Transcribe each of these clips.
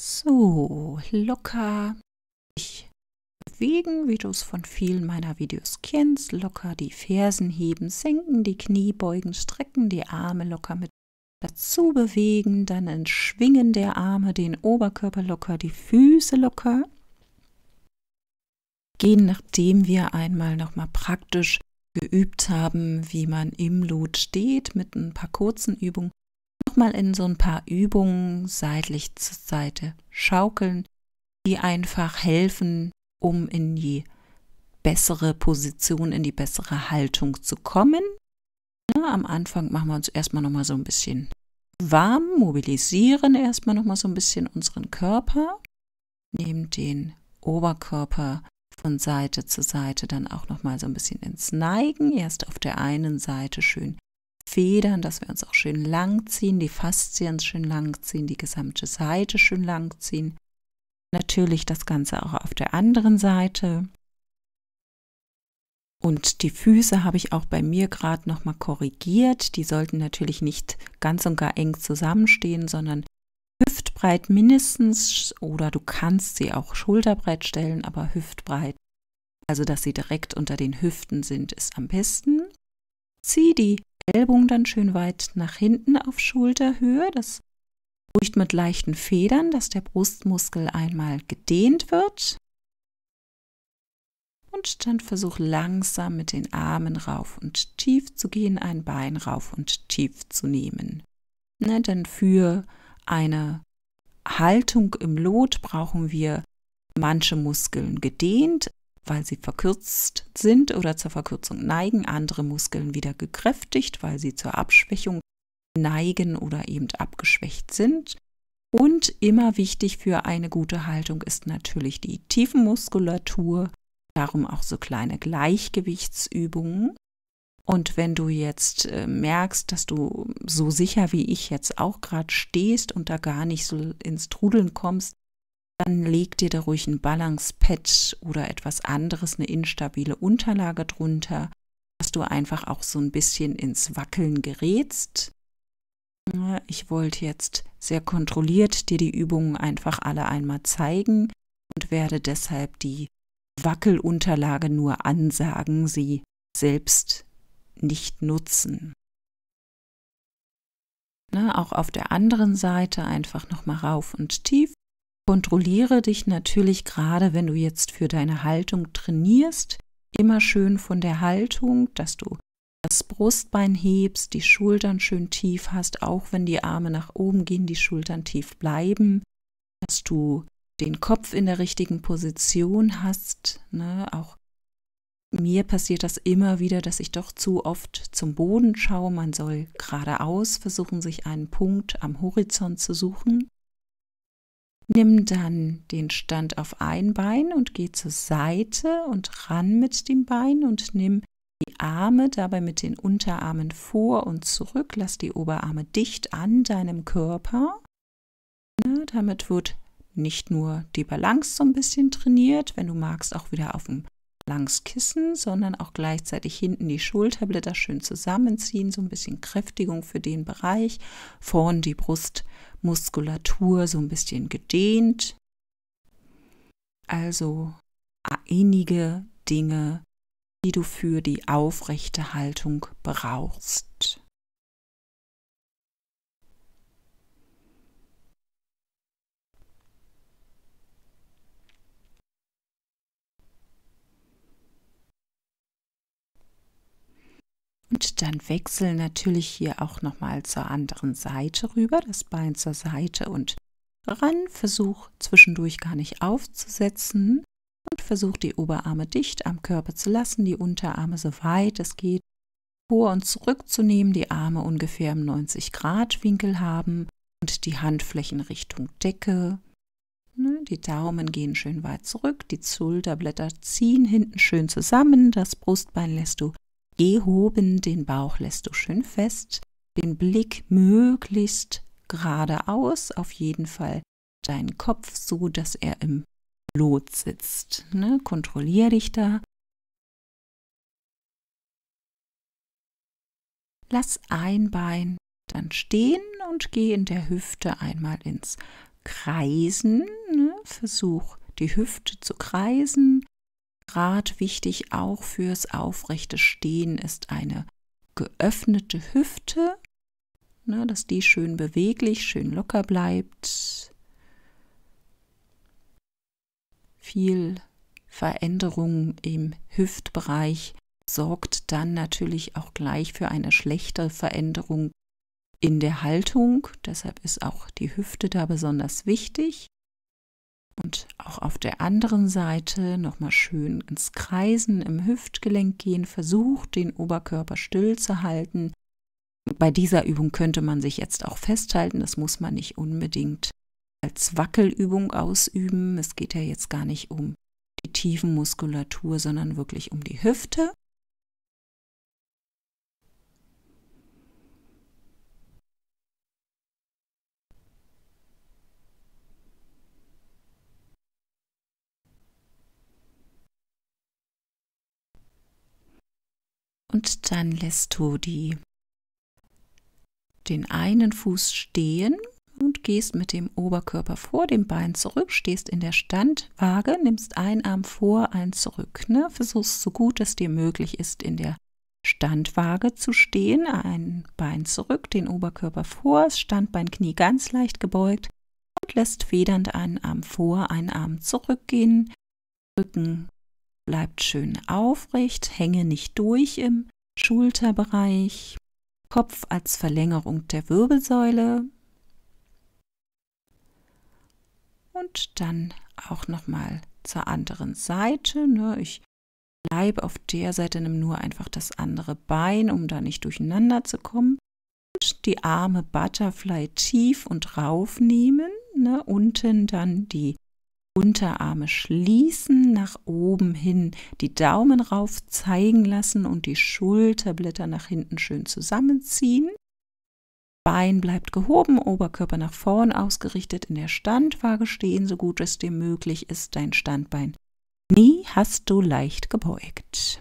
So, locker dich bewegen, wie du es von vielen meiner Videos kennst. Locker die Fersen heben, senken, die Knie beugen, strecken, die Arme locker mit dazu bewegen, dann ein Schwingen der Arme, den Oberkörper locker, die Füße locker. Gehen, nachdem wir einmal nochmal praktisch geübt haben, wie man im Lot steht, mit ein paar kurzen Übungen mal in so ein paar Übungen seitlich zur Seite schaukeln, die einfach helfen, um in die bessere Position, in die bessere Haltung zu kommen. Ja, ne, am Anfang machen wir uns erstmal nochmal so ein bisschen warm, mobilisieren erstmal nochmal so ein bisschen unseren Körper, nehmen den Oberkörper von Seite zu Seite dann auch nochmal so ein bisschen ins Neigen, erst auf der einen Seite schön Federn, dass wir uns auch schön lang ziehen, die Faszien schön lang ziehen, die gesamte Seite schön lang ziehen. Natürlich das Ganze auch auf der anderen Seite. Und die Füße habe ich auch bei mir gerade nochmal korrigiert. Die sollten natürlich nicht ganz und gar eng zusammenstehen, sondern hüftbreit mindestens oder du kannst sie auch schulterbreit stellen, aber hüftbreit. Also dass sie direkt unter den Hüften sind, ist am besten. Zieh die Ellbogen dann schön weit nach hinten auf Schulterhöhe. Das ruhigt mit leichten Federn, dass der Brustmuskel einmal gedehnt wird. Und dann versuch langsam mit den Armen rauf und tief zu gehen, ein Bein rauf und tief zu nehmen. Ne, denn für eine Haltung im Lot brauchen wir manche Muskeln gedehnt, weil sie verkürzt sind oder zur Verkürzung neigen, andere Muskeln wieder gekräftigt, weil sie zur Abschwächung neigen oder eben abgeschwächt sind. Und immer wichtig für eine gute Haltung ist natürlich die Tiefenmuskulatur, darum auch so kleine Gleichgewichtsübungen. Und wenn du jetzt äh, merkst, dass du so sicher wie ich jetzt auch gerade stehst und da gar nicht so ins Trudeln kommst, dann leg dir da ruhig ein Balance-Pad oder etwas anderes, eine instabile Unterlage drunter, dass du einfach auch so ein bisschen ins Wackeln gerätst. Ich wollte jetzt sehr kontrolliert dir die Übungen einfach alle einmal zeigen und werde deshalb die Wackelunterlage nur ansagen, sie selbst nicht nutzen. Na, auch auf der anderen Seite einfach nochmal rauf und tief Kontrolliere dich natürlich gerade, wenn du jetzt für deine Haltung trainierst, immer schön von der Haltung, dass du das Brustbein hebst, die Schultern schön tief hast, auch wenn die Arme nach oben gehen, die Schultern tief bleiben, dass du den Kopf in der richtigen Position hast. Ne? Auch mir passiert das immer wieder, dass ich doch zu oft zum Boden schaue. Man soll geradeaus versuchen, sich einen Punkt am Horizont zu suchen. Nimm dann den Stand auf ein Bein und geh zur Seite und ran mit dem Bein und nimm die Arme dabei mit den Unterarmen vor und zurück. Lass die Oberarme dicht an deinem Körper. Damit wird nicht nur die Balance so ein bisschen trainiert, wenn du magst, auch wieder auf dem langs Kissen, sondern auch gleichzeitig hinten die Schulterblätter schön zusammenziehen, so ein bisschen Kräftigung für den Bereich. Vorn die Brustmuskulatur so ein bisschen gedehnt. Also einige Dinge, die du für die aufrechte Haltung brauchst. Und dann wechsel natürlich hier auch nochmal zur anderen Seite rüber, das Bein zur Seite und ran. Versuch zwischendurch gar nicht aufzusetzen und versuch die Oberarme dicht am Körper zu lassen, die Unterarme so weit es geht vor und zurückzunehmen, die Arme ungefähr im 90 Grad Winkel haben und die Handflächen Richtung Decke. Ne, die Daumen gehen schön weit zurück, die Zulterblätter ziehen hinten schön zusammen, das Brustbein lässt du gehoben, den Bauch lässt du schön fest, den Blick möglichst geradeaus, auf jeden Fall deinen Kopf so, dass er im Lot sitzt. Ne? Kontrolliere dich da. Lass ein Bein dann stehen und geh in der Hüfte einmal ins Kreisen. Ne? Versuch die Hüfte zu kreisen, Rat wichtig auch fürs aufrechte Stehen ist eine geöffnete Hüfte, ne, dass die schön beweglich, schön locker bleibt. Viel Veränderung im Hüftbereich sorgt dann natürlich auch gleich für eine schlechte Veränderung in der Haltung. Deshalb ist auch die Hüfte da besonders wichtig. Und auch auf der anderen Seite nochmal schön ins Kreisen im Hüftgelenk gehen. Versucht, den Oberkörper still zu halten. Bei dieser Übung könnte man sich jetzt auch festhalten. Das muss man nicht unbedingt als Wackelübung ausüben. Es geht ja jetzt gar nicht um die tiefen Muskulatur, sondern wirklich um die Hüfte. und dann lässt du die den einen Fuß stehen und gehst mit dem Oberkörper vor dem Bein zurück, stehst in der Standwaage, nimmst einen Arm vor, einen zurück. Ne? Versuchst so gut es dir möglich ist, in der Standwaage zu stehen, ein Bein zurück, den Oberkörper vor, das Standbein, Knie ganz leicht gebeugt und lässt federnd einen Arm vor, einen Arm zurückgehen, Rücken bleibt schön aufrecht, hänge nicht durch im Schulterbereich, Kopf als Verlängerung der Wirbelsäule und dann auch nochmal zur anderen Seite. Ne? Ich bleibe auf der Seite, nimm nur einfach das andere Bein, um da nicht durcheinander zu kommen. Und die Arme Butterfly tief und rauf nehmen, ne? unten dann die Unterarme schließen nach oben hin, die Daumen rauf zeigen lassen und die Schulterblätter nach hinten schön zusammenziehen. Bein bleibt gehoben, Oberkörper nach vorn ausgerichtet, in der Standwaage stehen, so gut es dir möglich ist, dein Standbein. Nie hast du leicht gebeugt.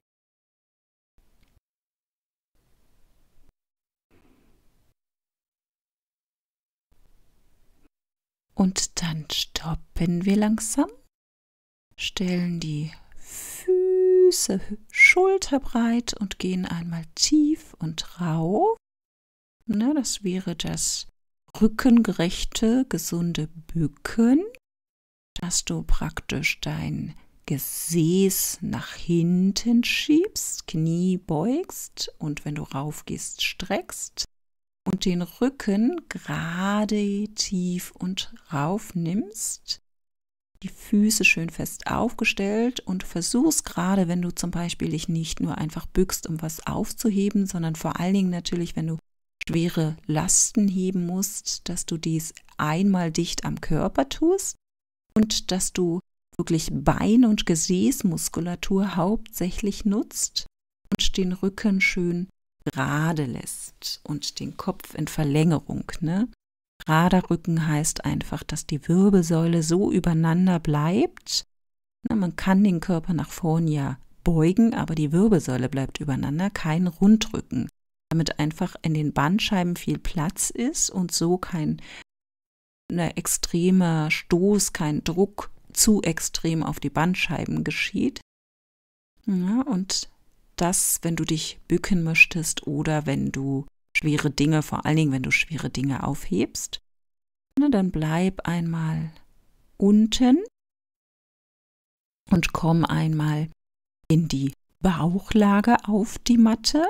Und dann stoppen wir langsam, stellen die Füße schulterbreit und gehen einmal tief und rau. Na, ne, das wäre das rückengerechte, gesunde Bücken, dass du praktisch dein Gesäß nach hinten schiebst, Knie beugst und wenn du raufgehst, streckst und den Rücken gerade tief und rauf nimmst. Die Füße schön fest aufgestellt und versuchst gerade, wenn du zum Beispiel dich nicht nur einfach bückst, um was aufzuheben, sondern vor allen Dingen natürlich, wenn du schwere Lasten heben musst, dass du dies einmal dicht am Körper tust und dass du wirklich Bein- und Gesäßmuskulatur hauptsächlich nutzt und den Rücken schön gerade lässt und den Kopf in Verlängerung. Ne? Gerader Rücken heißt einfach, dass die Wirbelsäule so übereinander bleibt. Na, man kann den Körper nach vorne ja beugen, aber die Wirbelsäule bleibt übereinander, kein Rundrücken, damit einfach in den Bandscheiben viel Platz ist und so kein ne, extremer Stoß, kein Druck zu extrem auf die Bandscheiben geschieht. Ja, und das, wenn du dich bücken möchtest oder wenn du schwere Dinge, vor allen Dingen, wenn du schwere Dinge aufhebst. Ne, dann bleib einmal unten und komm einmal in die Bauchlage auf die Matte.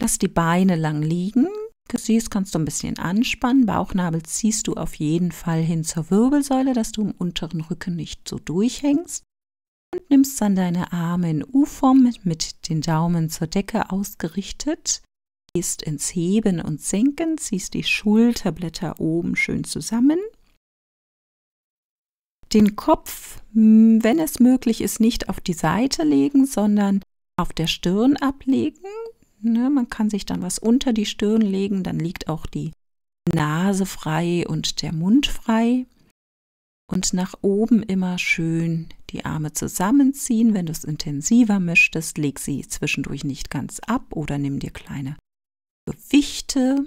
Lass die Beine lang liegen. Siehst, kannst du ein bisschen anspannen. Bauchnabel ziehst du auf jeden Fall hin zur Wirbelsäule, dass du im unteren Rücken nicht so durchhängst und nimmst dann deine Arme in U-Form mit den Daumen zur Decke ausgerichtet, gehst ins Heben und Senken, ziehst die Schulterblätter oben schön zusammen, den Kopf, hm, wenn es möglich ist, nicht auf die Seite legen, sondern auf der Stirn ablegen. Ne, man kann sich dann was unter die Stirn legen, dann liegt auch die Nase frei und der Mund frei. Und nach oben immer schön die Arme zusammenziehen. Wenn du es intensiver möchtest, leg sie zwischendurch nicht ganz ab oder nimm dir kleine Gewichte.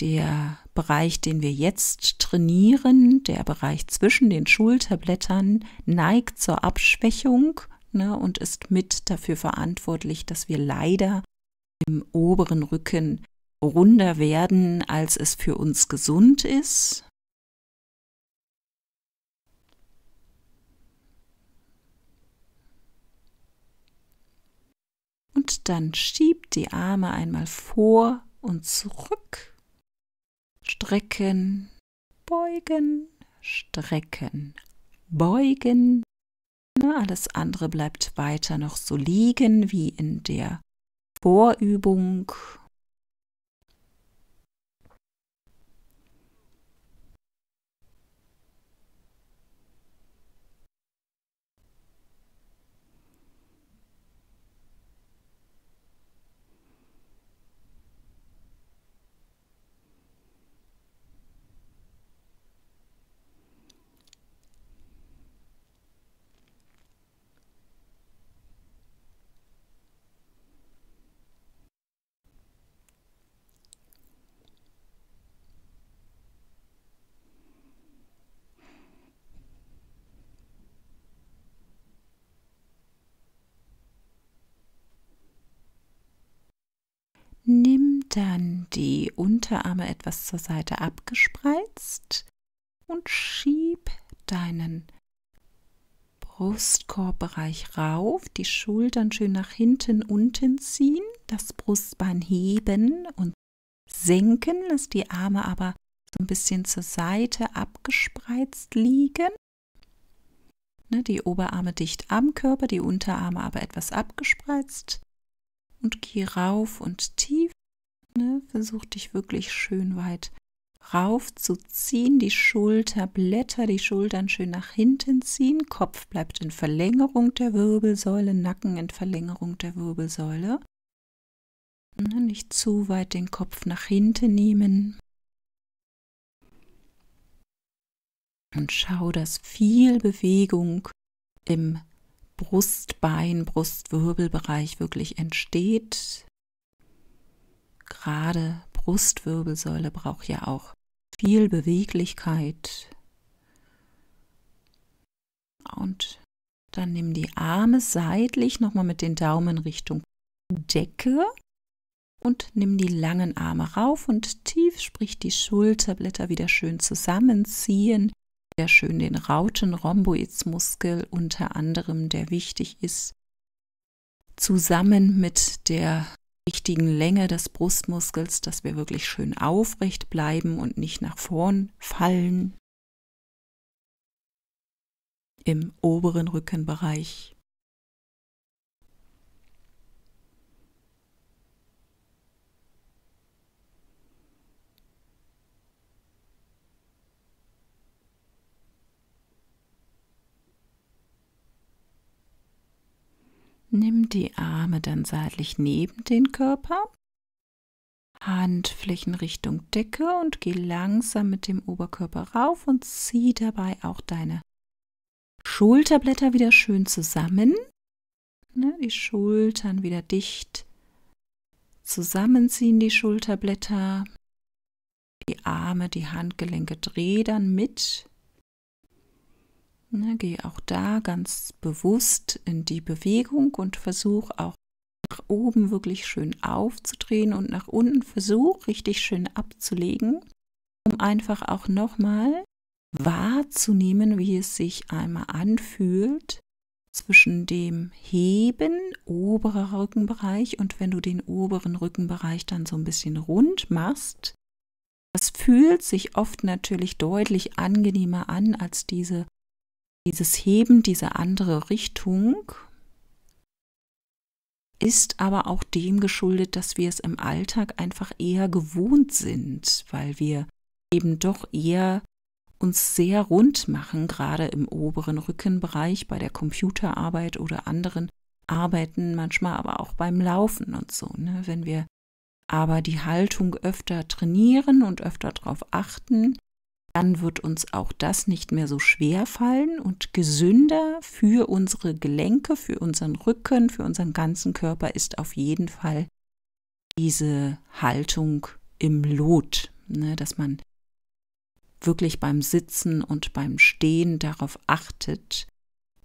Der Bereich, den wir jetzt trainieren, der Bereich zwischen den Schulterblättern, neigt zur Abschwächung ne, und ist mit dafür verantwortlich, dass wir leider im oberen Rücken runder werden, als es für uns gesund ist. Dann schiebt die Arme einmal vor und zurück. Strecken, beugen, strecken, beugen. Ne, alles andere bleibt weiter noch so liegen wie in der Vorübung. dann die Unterarme etwas zur Seite abgespreizt und schieb deinen Brustkorbbereich rauf, die Schultern schön nach hinten unten ziehen, das Brustbein heben und senken, lass die Arme aber so ein bisschen zur Seite abgespreizt liegen. Ne, die Oberarme dicht am Körper, die Unterarme aber etwas abgespreizt und geh rauf und tief Ne? Versuch dich wirklich schön weit raufzuziehen, die Schulterblätter, die Schultern schön nach hinten ziehen, Kopf bleibt in Verlängerung der Wirbelsäule, Nacken in Verlängerung der Wirbelsäule. Ne, nicht zu weit den Kopf nach hinten nehmen. Und schau, dass viel Bewegung im Brustbein, Brustwirbelbereich wirklich entsteht gerade Brustwirbelsäule braucht ja auch viel Beweglichkeit. Und dann nimm die Arme seitlich nochmal mit den Daumen Richtung Decke und nimm die langen Arme rauf und tief, sprich die Schulterblätter wieder schön zusammenziehen, Sehr schön den rauten Rhomboidsmuskel unter anderem, der wichtig ist, zusammen mit der richtigen Länge des Brustmuskels, dass wir wirklich schön aufrecht bleiben und nicht nach vorn fallen. Im oberen Rückenbereich Nimm die Arme dann seitlich neben den Körper, Handflächen Richtung Decke und geh langsam mit dem Oberkörper rauf und zieh dabei auch deine Schulterblätter wieder schön zusammen. Ne, die Schultern wieder dicht zusammenziehen, die Schulterblätter. Die Arme, die Handgelenke dreh dann mit Ne, geh auch da ganz bewusst in die Bewegung und versuch auch nach oben wirklich schön aufzudrehen und nach unten versuch richtig schön abzulegen, um einfach auch nochmal wahrzunehmen, wie es sich einmal anfühlt zwischen dem Heben, oberer Rückenbereich und wenn du den oberen Rückenbereich dann so ein bisschen rund machst. Das fühlt sich oft natürlich deutlich angenehmer an als diese dieses Heben, diese andere Richtung ist aber auch dem geschuldet, dass wir es im Alltag einfach eher gewohnt sind, weil wir eben doch eher uns sehr rund machen, gerade im oberen Rückenbereich, bei der Computerarbeit oder anderen Arbeiten, manchmal aber auch beim Laufen und so. Ne? Wenn wir aber die Haltung öfter trainieren und öfter darauf achten, dann wird uns auch das nicht mehr so schwer fallen und gesünder für unsere Gelenke, für unseren Rücken, für unseren ganzen Körper ist auf jeden Fall diese Haltung im Lot, ne, dass man wirklich beim Sitzen und beim Stehen darauf achtet.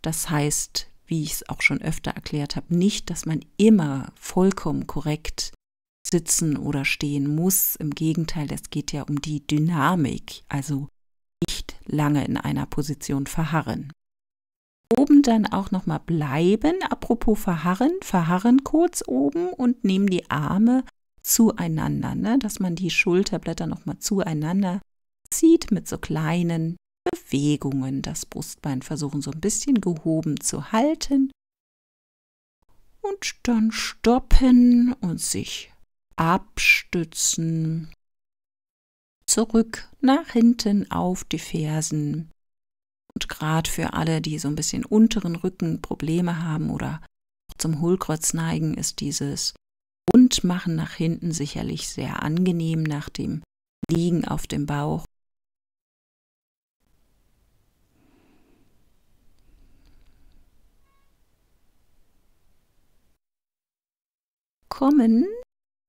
Das heißt, wie ich es auch schon öfter erklärt habe, nicht, dass man immer vollkommen korrekt sitzen oder stehen muss. Im Gegenteil, es geht ja um die Dynamik, also nicht lange in einer Position verharren. Oben dann auch nochmal bleiben, apropos verharren, verharren kurz oben und nehmen die Arme zueinander, ne? dass man die Schulterblätter nochmal zueinander zieht mit so kleinen Bewegungen. Das Brustbein versuchen so ein bisschen gehoben zu halten und dann stoppen und sich abstützen, zurück nach hinten auf die Fersen. Und gerade für alle, die so ein bisschen unteren Rücken Probleme haben oder zum Hohlkreuz neigen, ist dieses Rundmachen nach hinten sicherlich sehr angenehm nach dem Liegen auf dem Bauch. Kommen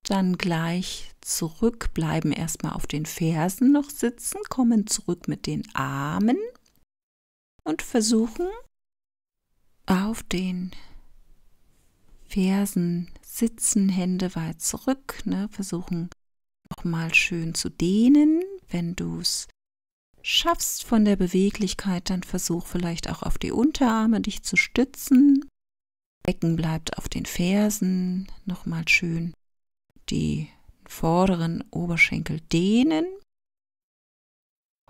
dann gleich zurück, bleiben erstmal auf den Fersen noch sitzen, kommen zurück mit den Armen und versuchen auf den Fersen sitzen, Hände weit zurück, ne, versuchen nochmal schön zu dehnen. Wenn du es schaffst von der Beweglichkeit, dann versuch vielleicht auch auf die Unterarme dich zu stützen. Becken bleibt auf den Fersen, nochmal schön die vorderen Oberschenkel dehnen.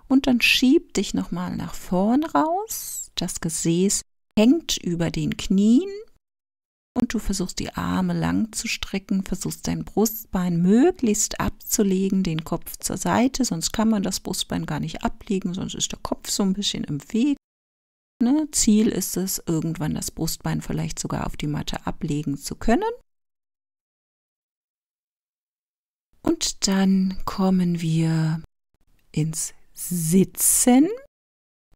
Und dann schieb dich nochmal nach vorn raus. Das Gesäß hängt über den Knien. Und du versuchst die Arme lang zu strecken, versuchst dein Brustbein möglichst abzulegen, den Kopf zur Seite, sonst kann man das Brustbein gar nicht ablegen, sonst ist der Kopf so ein bisschen im Weg. Ne, Ziel ist es, irgendwann das Brustbein vielleicht sogar auf die Matte ablegen zu können. Und dann kommen wir ins Sitzen.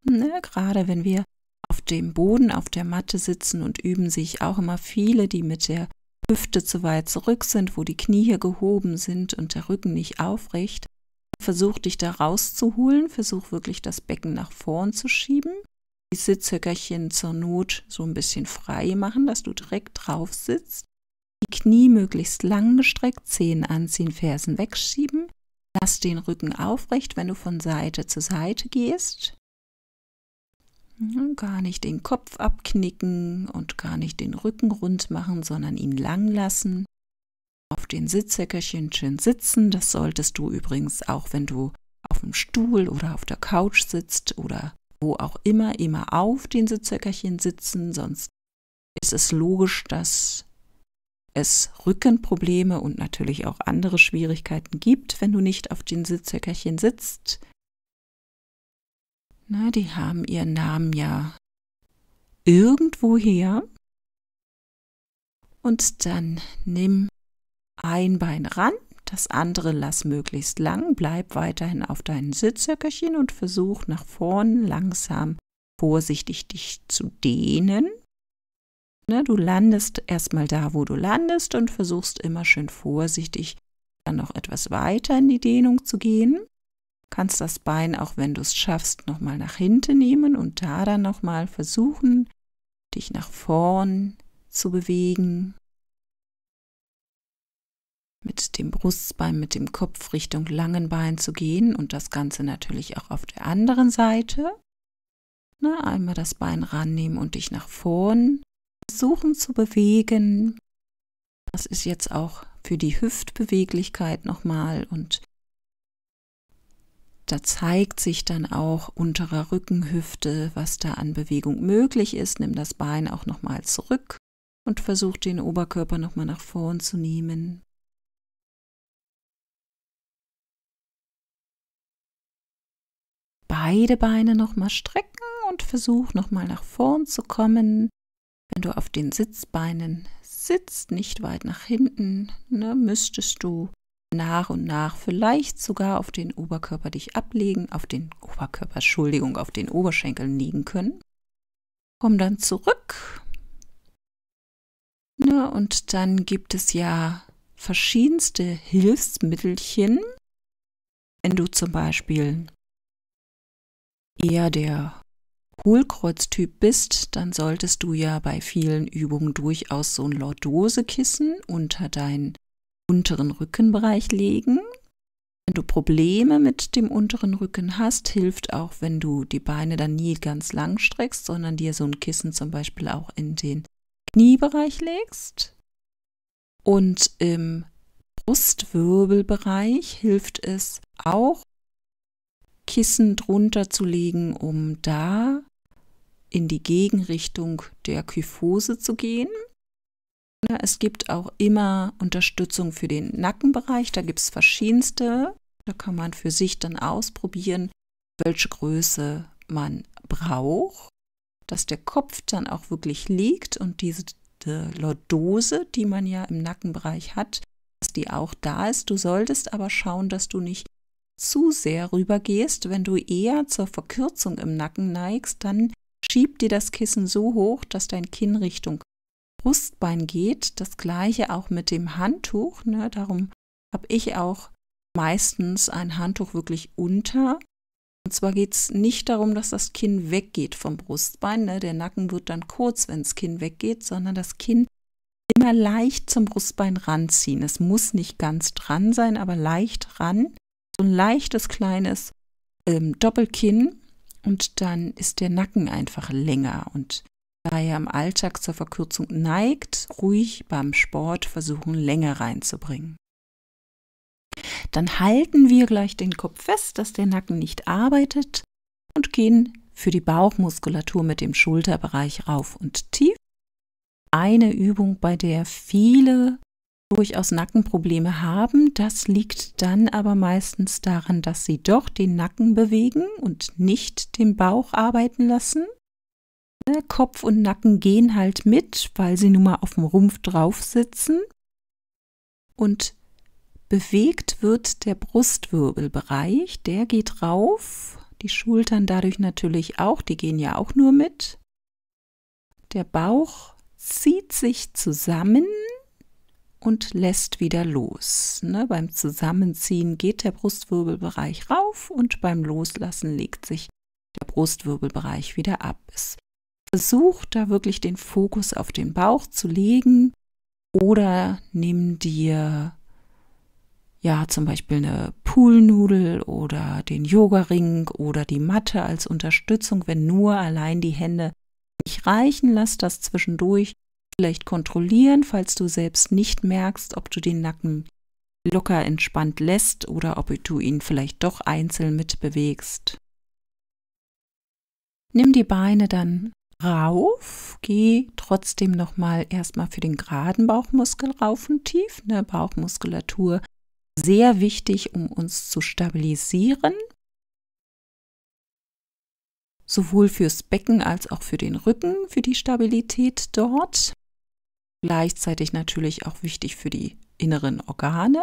Ne, gerade wenn wir auf dem Boden, auf der Matte sitzen und üben sich auch immer viele, die mit der Hüfte zu weit zurück sind, wo die Knie hier gehoben sind und der Rücken nicht aufrecht. Versuch dich da rauszuholen, versuch wirklich das Becken nach vorn zu schieben, die Sitzhöckerchen zur Not so ein bisschen frei machen, dass du direkt drauf sitzt die Knie möglichst lang gestreckt, Zehen anziehen, Fersen wegschieben. Lass den Rücken aufrecht, wenn du von Seite zu Seite gehst. Hm, gar nicht den Kopf abknicken und gar nicht den Rücken rund machen, sondern ihn lang lassen. Auf den Sitzhäckerchen schön sitzen. Das solltest du übrigens auch, wenn du auf dem Stuhl oder auf der Couch sitzt oder wo auch immer, immer auf den Sitzhöckerchen sitzen, sonst ist es logisch, dass es Rückenprobleme und natürlich auch andere Schwierigkeiten gibt, wenn du nicht auf den Sitzhöckerchen sitzt. Na, die haben ihren Namen ja irgendwoher. Und dann nimm ein Bein ran, das andere lass möglichst lang, bleib weiterhin auf deinen Sitzhöckerchen und versuch nach vorn langsam vorsichtig dich zu dehnen Ne, du landest erstmal da, wo du landest und versuchst immer schön vorsichtig dann noch etwas weiter in die Dehnung zu gehen. Kannst das Bein, auch wenn du es schaffst, nochmal nach hinten nehmen und da dann nochmal versuchen, dich nach vorn zu bewegen. Mit dem Brustbein, mit dem Kopf Richtung langen Bein zu gehen und das Ganze natürlich auch auf der anderen Seite. Na, ne, einmal das Bein rannehmen und dich nach vorn versuchen zu bewegen. Das ist jetzt auch für die Hüftbeweglichkeit nochmal und da zeigt sich dann auch unterer Rückenhüfte, was da an Bewegung möglich ist. Nimm das Bein auch nochmal zurück und versuch den Oberkörper nochmal nach vorn zu nehmen. Beide Beine nochmal strecken und versuch nochmal nach vorn zu kommen. Wenn du auf den Sitzbeinen sitzt, nicht weit nach hinten, ne, müsstest du nach und nach vielleicht sogar auf den Oberkörper dich ablegen, auf den Oberkörper, Entschuldigung, auf den Oberschenkeln liegen können. Komm dann zurück. Ne, und dann gibt es ja verschiedenste Hilfsmittelchen. Wenn du zum Beispiel eher der Hohlkreuztyp bist, dann solltest du ja bei vielen Übungen durchaus so ein Lordosekissen unter deinen unteren Rückenbereich legen. Wenn du Probleme mit dem unteren Rücken hast, hilft auch, wenn du die Beine dann nie ganz lang streckst, sondern dir so ein Kissen zum Beispiel auch in den Kniebereich legst. Und im Brustwirbelbereich hilft es auch, Kissen drunter zu legen, um da in die Gegenrichtung der Kyphose zu gehen. Es gibt auch immer Unterstützung für den Nackenbereich, da gibt es verschiedenste. Da kann man für sich dann ausprobieren, welche Größe man braucht, dass der Kopf dann auch wirklich liegt und diese die Lordose, die man ja im Nackenbereich hat, dass die auch da ist. Du solltest aber schauen, dass du nicht zu sehr rübergehst. Wenn du eher zur Verkürzung im Nacken neigst, dann Schieb dir das Kissen so hoch, dass dein Kinn Richtung Brustbein geht. Das gleiche auch mit dem Handtuch. Ne? Darum habe ich auch meistens ein Handtuch wirklich unter. Und zwar geht es nicht darum, dass das Kinn weggeht vom Brustbein. Ne? Der Nacken wird dann kurz, wenn das Kinn weggeht, sondern das Kinn immer leicht zum Brustbein ranziehen. Es muss nicht ganz dran sein, aber leicht ran. So ein leichtes kleines ähm, Doppelkinn und dann ist der Nacken einfach länger und da er im Alltag zur Verkürzung neigt, ruhig beim Sport versuchen, länger reinzubringen. Dann halten wir gleich den Kopf fest, dass der Nacken nicht arbeitet und gehen für die Bauchmuskulatur mit dem Schulterbereich rauf und tief. Eine Übung, bei der viele durchaus Nackenprobleme haben. Das liegt dann aber meistens daran, dass sie doch den Nacken bewegen und nicht den Bauch arbeiten lassen. Ne, Kopf und Nacken gehen halt mit, weil sie nun mal auf dem Rumpf drauf sitzen. Und bewegt wird der Brustwirbelbereich, der geht rauf, die Schultern dadurch natürlich auch, die gehen ja auch nur mit. Der Bauch zieht sich zusammen und lässt wieder los. Ne? Beim Zusammenziehen geht der Brustwirbelbereich rauf und beim Loslassen legt sich der Brustwirbelbereich wieder ab. Es versucht da wirklich den Fokus auf den Bauch zu legen oder nimm dir ja zum Beispiel eine Poolnudel oder den Yogaring oder die Matte als Unterstützung, wenn nur allein die Hände nicht reichen, lass das zwischendurch vielleicht kontrollieren, falls du selbst nicht merkst, ob du den Nacken locker entspannt lässt oder ob du ihn vielleicht doch einzeln mitbewegst. Nimm die Beine dann rauf, geh trotzdem nochmal erstmal für den geraden Bauchmuskel rauf und tief. Ne? Bauchmuskulatur sehr wichtig, um uns zu stabilisieren. Sowohl fürs Becken als auch für den Rücken, für die Stabilität dort gleichzeitig natürlich auch wichtig für die inneren Organe.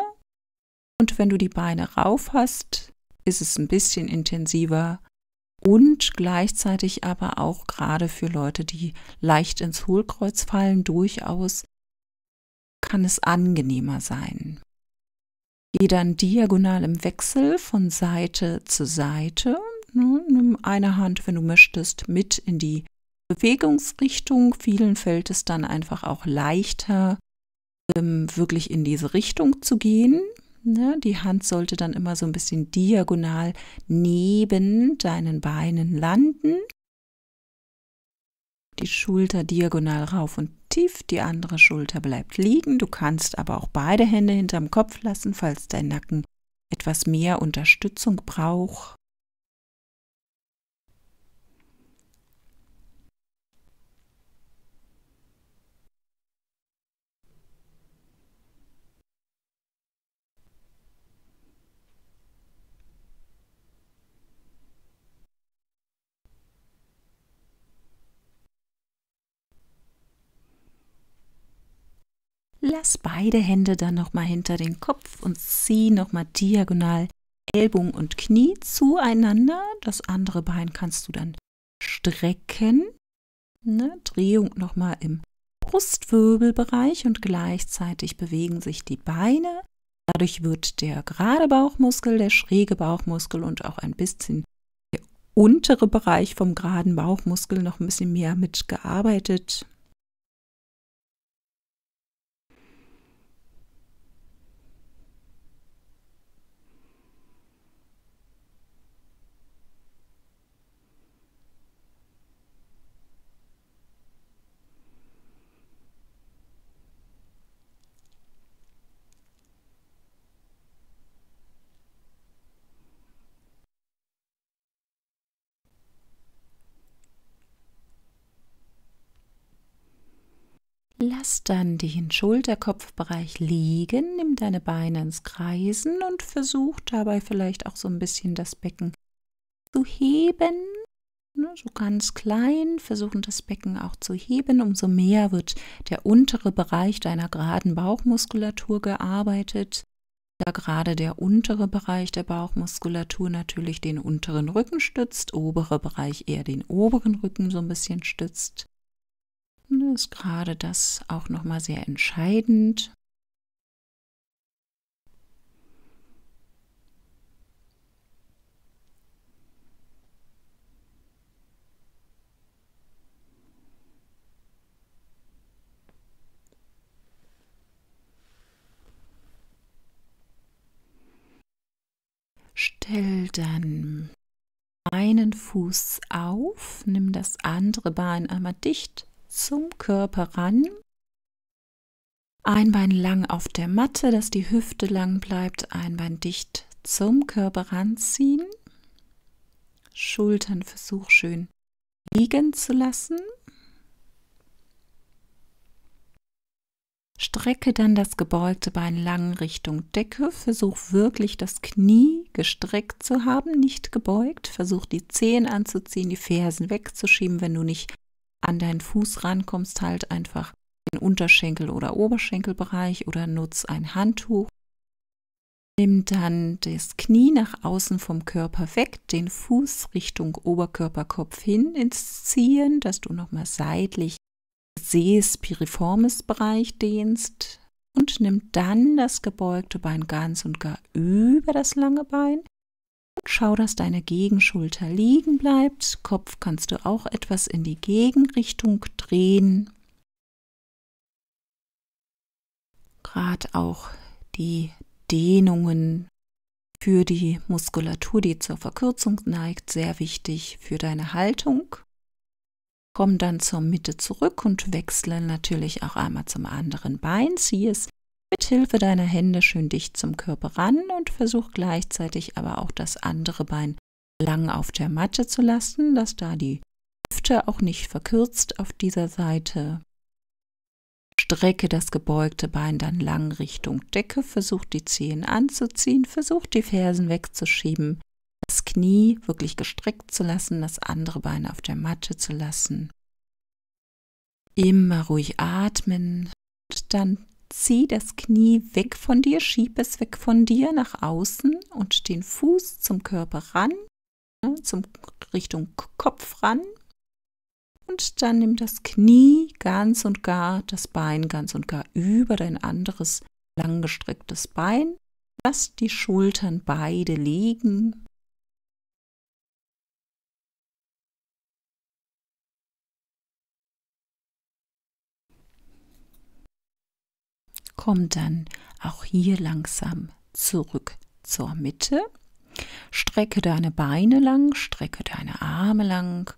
Und wenn du die Beine rauf hast, ist es ein bisschen intensiver und gleichzeitig aber auch gerade für Leute, die leicht ins Hohlkreuz fallen, durchaus kann es angenehmer sein. Geh dann diagonal im Wechsel von Seite zu Seite. Ne, nimm eine Hand, wenn du möchtest, mit in die Bewegungsrichtung. Vielen fällt es dann einfach auch leichter, ähm, wirklich in diese Richtung zu gehen. Ne? Die Hand sollte dann immer so ein bisschen diagonal neben deinen Beinen landen. Die Schulter diagonal rauf und tief, die andere Schulter bleibt liegen. Du kannst aber auch beide Hände hinterm Kopf lassen, falls dein Nacken etwas mehr Unterstützung braucht. Lass beide Hände dann nochmal hinter den Kopf und zieh nochmal diagonal Ellbogen und Knie zueinander. Das andere Bein kannst du dann strecken. Ne? Drehung nochmal im Brustwirbelbereich und gleichzeitig bewegen sich die Beine. Dadurch wird der gerade Bauchmuskel, der schräge Bauchmuskel und auch ein bisschen der untere Bereich vom geraden Bauchmuskel noch ein bisschen mehr mitgearbeitet. Lass dann den Schulterkopfbereich liegen, nimm deine Beine ins Kreisen und versuch dabei vielleicht auch so ein bisschen das Becken zu heben. Ne, so ganz klein versuchen das Becken auch zu heben. Umso mehr wird der untere Bereich deiner geraden Bauchmuskulatur gearbeitet. Da gerade der untere Bereich der Bauchmuskulatur natürlich den unteren Rücken stützt, obere Bereich eher den oberen Rücken so ein bisschen stützt. Ne, ist gerade das auch noch mal sehr entscheidend. Stell dann einen Fuß auf, nimm das andere Bein einmal dicht zum Körper ran. Ein Bein lang auf der Matte, dass die Hüfte lang bleibt, ein Bein dicht zum Körper ranziehen. Schultern versuch schön liegen zu lassen. Strecke dann das gebeugte Bein lang Richtung Decke. Versuch wirklich das Knie gestreckt zu haben, nicht gebeugt. Versuch die Zehen anzuziehen, die Fersen wegzuschieben, wenn du nicht an deinen Fuß rankommst, halt einfach den Unterschenkel- oder Oberschenkelbereich oder nutz ein Handtuch. Nimm dann das Knie nach außen vom Körper weg, den Fuß Richtung Oberkörperkopf hin ins Ziehen, dass du nochmal seitlich Sees piriformis Bereich dehnst und nimm dann das gebeugte Bein ganz und gar über das lange Bein schau, dass deine Gegenschulter liegen bleibt. Kopf kannst du auch etwas in die Gegenrichtung drehen. Gerade auch die Dehnungen für die Muskulatur, die zur Verkürzung neigt, sehr wichtig für deine Haltung. Komm dann zur Mitte zurück und wechsle natürlich auch einmal zum anderen Bein. Zieh es mit Hilfe deiner Hände schön dicht zum Körper ran und versuch gleichzeitig aber auch das andere Bein lang auf der Matte zu lassen, dass da die Hüfte auch nicht verkürzt auf dieser Seite. Strecke das gebeugte Bein dann lang Richtung Decke, versuch die Zehen anzuziehen, versuch die Fersen wegzuschieben, das Knie wirklich gestreckt zu lassen, das andere Bein auf der Matte zu lassen. Immer ruhig atmen und dann zieh das Knie weg von dir, schieb es weg von dir nach außen und den Fuß zum Körper ran, zum Richtung Kopf ran. Und dann nimm das Knie ganz und gar, das Bein ganz und gar über dein anderes langgestrecktes Bein. Lass die Schultern beide liegen, Komm dann auch hier langsam zurück zur Mitte. Strecke deine Beine lang, strecke deine Arme lang.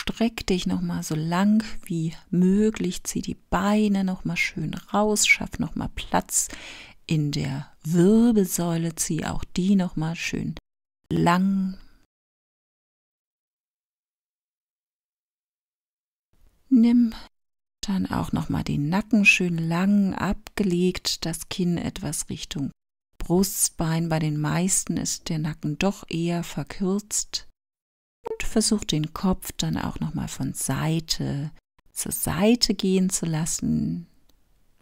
Streck dich nochmal so lang wie möglich, zieh die Beine nochmal schön raus, schaff nochmal Platz in der Wirbelsäule, zieh auch die nochmal schön lang. Nimm dann auch nochmal den Nacken schön lang abgelegt, das Kinn etwas Richtung Brustbein. Bei den meisten ist der Nacken doch eher verkürzt. Und versucht den Kopf dann auch nochmal von Seite zur Seite gehen zu lassen.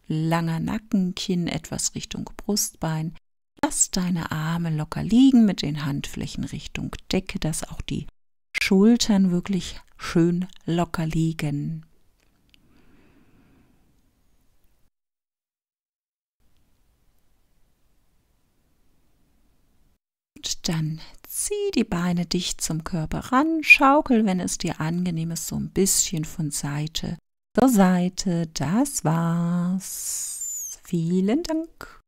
Langer Nacken, Kinn etwas Richtung Brustbein. Lass deine Arme locker liegen mit den Handflächen Richtung Decke, dass auch die Schultern wirklich schön locker liegen. dann zieh die Beine dicht zum Körper ran, schaukel, wenn es dir angenehm ist, so ein bisschen von Seite zur Seite. Das war's. Vielen Dank.